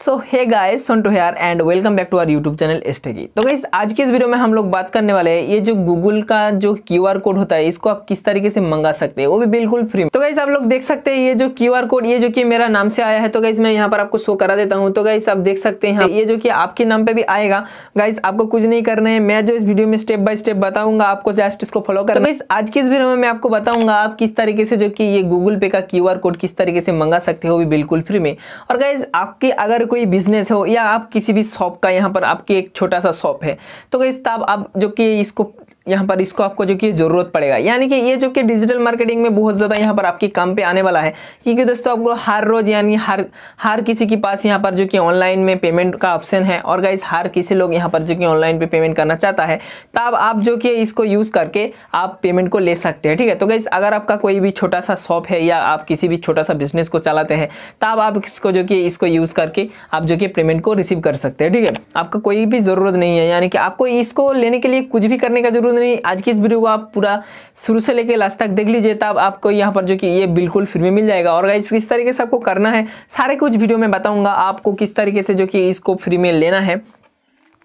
सो hey guys सुन to here and welcome back to our YouTube channel एस्टेगी तो guys आज के इस वीडियो में हम लोग बात करने वाले हैं ये जो गूगल का जो आर कोड होता है इसको आप किस तरीके से मंगा सकते हैं वो भी बिल्कुल फ्री तो गाइस आप लोग देख सकते हैं ये जो आर कोड ये जो कि मेरा नाम से आया है तो गाइस मैं यहाँ पर आपको शो करा देता हूँ तो गाइस आप देख सकते हैं ये जो कि आपके नाम पर भी आएगा गाइस आपको कुछ नहीं करना है मैं जो इस वीडियो में स्टेप बाय स्टेप बताऊंगा आपको जस्ट इसको फॉलो कर गाइस आज की इस वीडियो में मैं आपको बताऊंगा आप किस तरीके से जो कि ये गूगल पे का क्यू कोड किस तरीके से मंगा सकते हो भी बिल्कुल फ्री में और गाइज आपकी अगर कोई बिजनेस हो या आप किसी भी शॉप का यहाँ पर आपकी एक छोटा सा शॉप है तो गई तब आप जो कि इसको यहाँ पर इसको आपको जो कि ज़रूरत पड़ेगा यानी कि ये जो कि डिजिटल मार्केटिंग में बहुत ज़्यादा यहाँ पर आपके काम पे आने वाला है क्योंकि दोस्तों आपको हर रोज़ यानी हर हर किसी के पास यहाँ पर जो कि ऑनलाइन में पेमेंट का ऑप्शन है और गाइज हर किसी लोग यहाँ पर जो कि ऑनलाइन पे पेमेंट करना चाहता है तब आप जो कि इसको यूज़ करके आप पेमेंट को ले सकते हैं ठीक है तो गाइज अगर आपका कोई भी छोटा सा शॉप है या आप किसी भी छोटा सा बिजनेस को चलाते हैं तब आप इसको जो कि इसको यूज़ करके आप जो कि पेमेंट को रिसीव कर सकते हैं ठीक है आपका कोई भी ज़रूरत नहीं है यानी कि आपको इसको लेने के लिए कुछ भी करने का जरूरत पसंद नहीं आज की इस वीडियो को आप पूरा शुरू से लेकर लास्ट तक देख लीजिए तब आपको यहाँ पर जो कि ये बिल्कुल फ्री में मिल जाएगा और गाइज किस तरीके से आपको करना है सारे कुछ वीडियो में बताऊँगा आपको किस तरीके से जो कि इसको फ्री में लेना है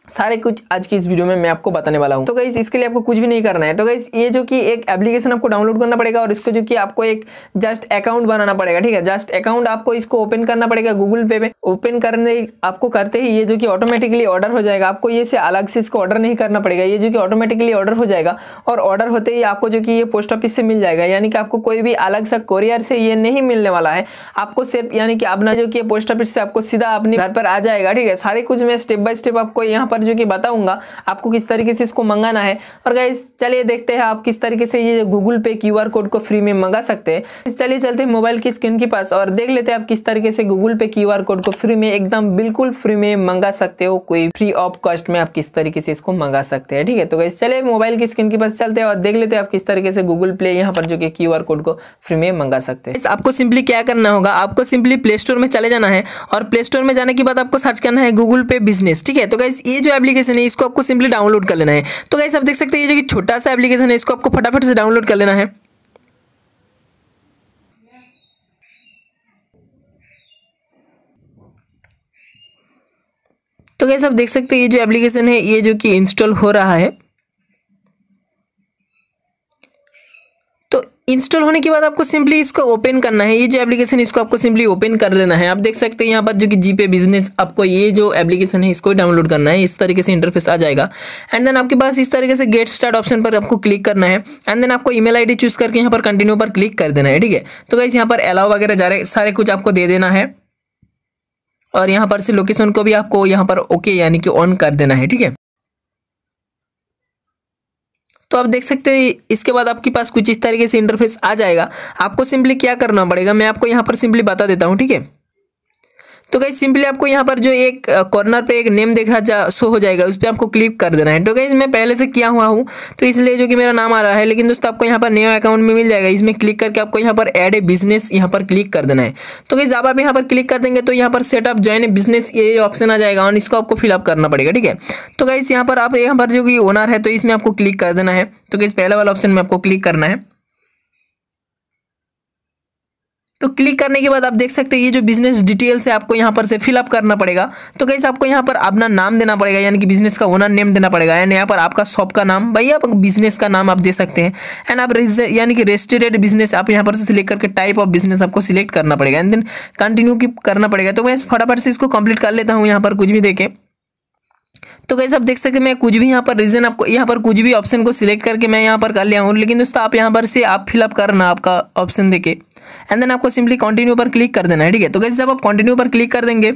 सारे कुछ आज की इस वीडियो में मैं आपको बताने वाला हूँ तो गई इसके लिए आपको कुछ भी नहीं करना है तो गई ये जो कि एक एप्लीकेशन आपको डाउनलोड करना पड़ेगा और इसको जो कि आपको एक जस्ट अकाउंट बनाना पड़ेगा ठीक है जस्ट अकाउंट आपको इसको ओपन करना पड़ेगा गूगल पे में ओपन करने आपको करते ही ये जो कि ऑटोमेटिकली ऑर्डर हो जाएगा आपको ये से अलग से इसको ऑर्डर नहीं करना पड़ेगा ये जो कि ऑटोमेटिकली ऑर्डर हो जाएगा और ऑर्डर होते ही आपको जो कि ये पोस्ट ऑफिस से मिल जाएगा यानी कि आपको कोई भी अलग सा कोरियर से ये नहीं मिलने वाला है आपको सिर्फ यानी कि अपना जो कि पोस्ट ऑफिस से आपको सीधा अपने घर पर आ जाएगा ठीक है सारे कुछ मैं स्टेप बाय स्टेप आपको यहाँ पर जो कि बताऊंगा आपको किस तरीके से इसको मंगाना है और गाइज चलिए देखते हैं आप किस तरीके से ये गूगल पे क्यू कोड को फ्री में मंगा सकते हैं चलिए चलते हैं मोबाइल की स्क्रीन के पास और देख लेते हैं आप किस तरीके से गूगल पे क्यू कोड को फ्री में एकदम बिल्कुल फ्री में मंगा सकते हो कोई फ्री ऑफ कॉस्ट में आप किस तरीके से इसको मंगा सकते हैं ठीक है तो गाइज चले मोबाइल की स्क्रीन के पास चलते हैं और देख लेते हैं आप किस तरीके से गूगल प्ले यहाँ पर जो कि क्यू कोड को फ्री में मंगा सकते हैं आपको सिंपली क्या करना होगा आपको सिंपली प्ले स्टोर में चले जाना है और प्ले स्टोर में जाने के बाद आपको सर्च करना है गूगल पे बिजनेस ठीक है तो गाइज ये जो एप्लीकेशन है इसको आपको सिंपली डाउनलोड कर लेना है तो गाइस आप देख सकते हैं ये जो कि छोटा सा एप्लीकेशन है इसको आपको फटाफट से डाउनलोड कर लेना है तो गैस आप देख सकते हैं ये जो एप्लीकेशन है ये जो कि इंस्टॉल हो रहा है इंस्टॉल होने के बाद आपको सिंपली इसको ओपन करना है ये जो एप्लीकेशन इसको आपको सिंपली ओपन कर देना है आप देख सकते हैं यहाँ पर जो कि जीपे बिजनेस आपको ये जो एप्लीकेशन है इसको डाउनलोड करना है इस तरीके से इंटरफेस आ जाएगा एंड देन आपके पास इस तरीके से गेट स्टार्ट ऑप्शन पर आपको क्लिक करना है एंड देन आपको ई मेल चूज करके यहाँ पर कंटिन्यू पर क्लिक कर देना है ठीक है तो गाइस यहाँ पर अलाव वगैरह जा रहे सारे कुछ आपको दे देना है और यहाँ पर से लोकेशन को भी आपको यहाँ पर ओके यानी कि ऑन कर देना है ठीक है तो आप देख सकते हैं इसके बाद आपके पास कुछ इस तरीके से इंटरफेस आ जाएगा आपको सिंपली क्या करना पड़ेगा मैं आपको यहाँ पर सिंपली बता देता हूँ ठीक है तो गाइज सिंपली आपको यहाँ पर जो एक कॉर्नर पे एक नेम देखा जा शो हो जाएगा उस पर आपको क्लिक कर देना है तो गाइज मैं पहले से किया हुआ हूँ तो इसलिए जो कि मेरा नाम आ रहा है लेकिन दोस्तों आपको यहाँ पर न्यू अकाउंट में मिल जाएगा इसमें क्लिक करके आपको यहाँ पर एड ए बिजनेस यहाँ पर क्लिक कर देना है तो गाइज आप यहाँ पर क्लिक कर देंगे तो यहाँ पर सेटअप ज्वाइन ए बिजनेस ये ऑप्शन आ जाएगा और इसको आपको फिलअप करना पड़ेगा ठीक है तो गाइज यहाँ पर आप यहाँ पर जो कि ओनर है तो इसमें आपको क्लिक कर देना है तो गाइज पहला वाला ऑप्शन में आपको क्लिक करना है तो क्लिक करने के बाद आप देख सकते हैं ये जो बिजनेस डिटेल्स है आपको यहाँ पर से फिलअप करना पड़ेगा तो कैसे आपको यहाँ पर अपना नाम देना पड़ेगा यानी कि बिजनेस का ओनर नेम देना पड़ेगा एंड यहाँ पर आपका शॉप का नाम भाई आप बिजनेस का नाम आप दे सकते हैं एंड आप यानी कि रजिस्टर्ड बिजनेस आप यहाँ पर सिलेक्ट करके टाइप ऑफ बिजनेस आपको सिलेक्ट करना पड़ेगा एंड देन कंटिन्यू की करना पड़ेगा तो मैं फटाफट से इसको कंप्लीट कर लेता हूँ यहाँ पर कुछ भी देखें तो कैसे आप देख सकते हैं मैं कुछ भी यहाँ पर रीज़न आपको यहाँ पर कुछ भी ऑप्शन को सिलेक्ट करके मैं यहाँ पर कर लिया हूँ लेकिन दोस्तों आप यहाँ पर से आप फिलअप करना आपका ऑप्शन देके एंड देन आपको सिंपली कंटिन्यू पर क्लिक कर देना है ठीक है तो गैस जब आप कंटिन्यू पर क्लिक कर देंगे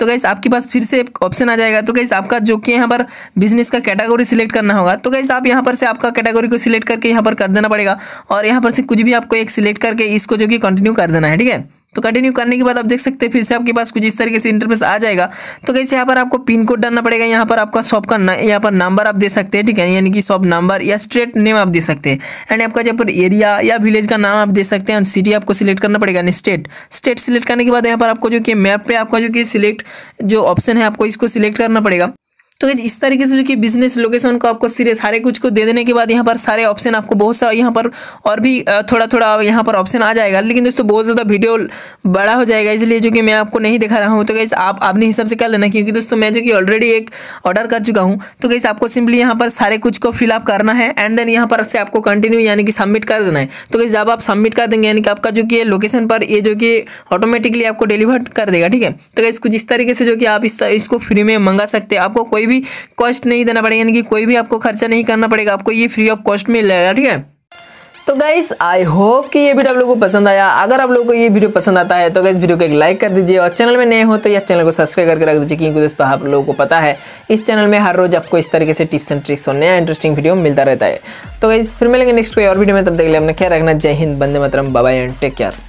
तो गैस आपके पास फिर से एक ऑप्शन आ जाएगा तो गैस आपका जो कि यहाँ पर बिजनेस का कैटेगरी सिलेक्ट करना होगा तो गैस आप यहाँ पर से आपका कैटेगरी को सिलेक्ट करके यहाँ पर कर देना पड़ेगा और यहाँ पर से कुछ भी आपको एक सिलेक्ट करके इसको जो कि कंटिन्यू कर देना है ठीक है तो कंटिन्यू करने के बाद आप देख सकते हैं फिर से आपके पास कुछ इस तरीके से इंटरफेस आ जाएगा तो कैसे यहाँ पर आपको पिन कोड डालना पड़ेगा यहाँ पर आपका शॉप का यहाँ पर नंबर आप दे सकते हैं ठीक है यानी कि शॉप नंबर या स्ट्रेट नेम आप दे सकते हैं एंड आपका जहाँ पर एरिया या विलेज का नाम आप दे सकते हैं एंड सिटी आपको सिलेक्ट करना पड़ेगा यानी स्टेट स्टेट सिलेक्ट करने के बाद यहाँ पर आपको जो कि मैप पर आपका जो कि सिलेक्ट जो ऑप्शन है आपको इसको सिलेक्ट करना पड़ेगा तो इस तरीके से जो कि बिजनेस लोकेशन को आपको सीरे सारे कुछ को दे देने के बाद यहाँ पर सारे ऑप्शन आपको बहुत सारा यहाँ पर और भी थोड़ा थोड़ा यहाँ पर ऑप्शन आ जाएगा लेकिन दोस्तों बहुत ज़्यादा वीडियो बड़ा हो जाएगा इसलिए जो कि मैं आपको नहीं दिखा रहा हूँ तो गैस आप अपने हिसाब से कर लेना क्योंकि दोस्तों मैं जो कि ऑलरेडी एक ऑर्डर कर चुका हूँ तो कैसे आपको सिंपली यहाँ पर सारे कुछ को फिलअप करना है एंड देन यहाँ पर से आपको कंटिन्यू यानी कि सबमिट कर देना है तो कैसे जब आप सबमिट कर देंगे यानी कि आपका जो कि लोकेशन पर ये जो कि ऑटोमेटिकली आपको डिलीवर कर देगा ठीक है तो कैसे कुछ इस तरीके से जो कि आप इसको फ्री में मंगा सकते हैं आपको कोई कोई भी कॉस्ट नहीं देना पड़ेगा यानी कि कोई भी आपको खर्चा नहीं करना पड़ेगा आपको ये फ्री ऑफ कॉस्ट मिल जाएगा ठीक है तो गाइज आई होप कि ये वीडियो आप लोगों को पसंद आया अगर आप लोगों को ये वीडियो पसंद आता है तो गाइज वीडियो को एक लाइक कर दीजिए और चैनल में नए हो तो या चैनल को सब्सक्राइब करके रख दीजिए क्योंकि दोस्तों आप लोगों को पता है इस चैनल में हर रोज आपको इस तरीके से टिप्स एंड ट्रिक्स और नया इंटरेस्टिंग वीडियो मिलता रहता है तो गाइज फिर मिलेंगे नेक्स्ट कोई और वीडियो में तब देख लिया लिए अपना ख्याल रखना जय हिंद बंदे मतरम बाबा एंड टेक केयर